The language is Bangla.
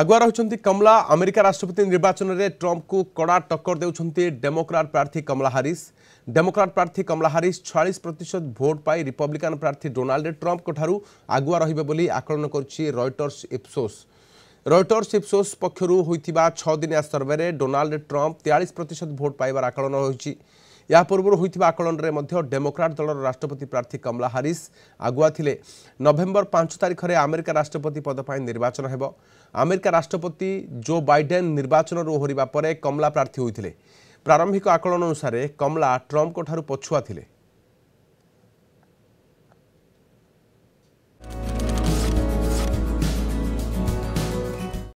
আগুয়া রয়েছেন কমলা আমেরিকা রাষ্ট্রপতি নির্বাচনের ট্রম্পকু কড়া টক্কর দেউছেন ডেমোক্রাট প্রার্থী কমলা হারিস ডেমোক্রাট প্রার্থী কমলা হারিস ছয়াশ প্রতিশত ভোট পাই রিপব্লিকান প্রার্থী ডোনাল্ড ট্রম্পঠার আগুয়া রহবে বলে আকলন করছে রয়টর্স ইপসোস রয়টর্স ইপসোস পক্ষ ছদিনিয়া সর্ভে ডোনাল্ড ট্রম্প তেয়াশ প্রতিশত ভোট পাইবার আকলন হয়েছে ଏହା ପୂର୍ବରୁ ହୋଇଥିବା ଆକଳନରେ ମଧ୍ୟ ଡେମୋକ୍ରାଟ୍ ଦଳର ରାଷ୍ଟ୍ରପତି ପ୍ରାର୍ଥୀ କମଲା ହାରିସ୍ ଆଗୁଆ ଥିଲେ ନଭେମ୍ବର ପାଞ୍ଚ ତାରିଖରେ ଆମେରିକା ରାଷ୍ଟ୍ରପତି ପଦ ପାଇଁ ନିର୍ବାଚନ ହେବ ଆମେରିକା ରାଷ୍ଟ୍ରପତି ଜୋ ବାଇଡେନ୍ ନିର୍ବାଚନରୁ ଓହରିବା ପରେ କମଲା ପ୍ରାର୍ଥୀ ହୋଇଥିଲେ ପ୍ରାରମ୍ଭିକ ଆକଳନ ଅନୁସାରେ କମଲା ଟ୍ରମ୍ପଙ୍କଠାରୁ ପଛୁଆ ଥିଲେ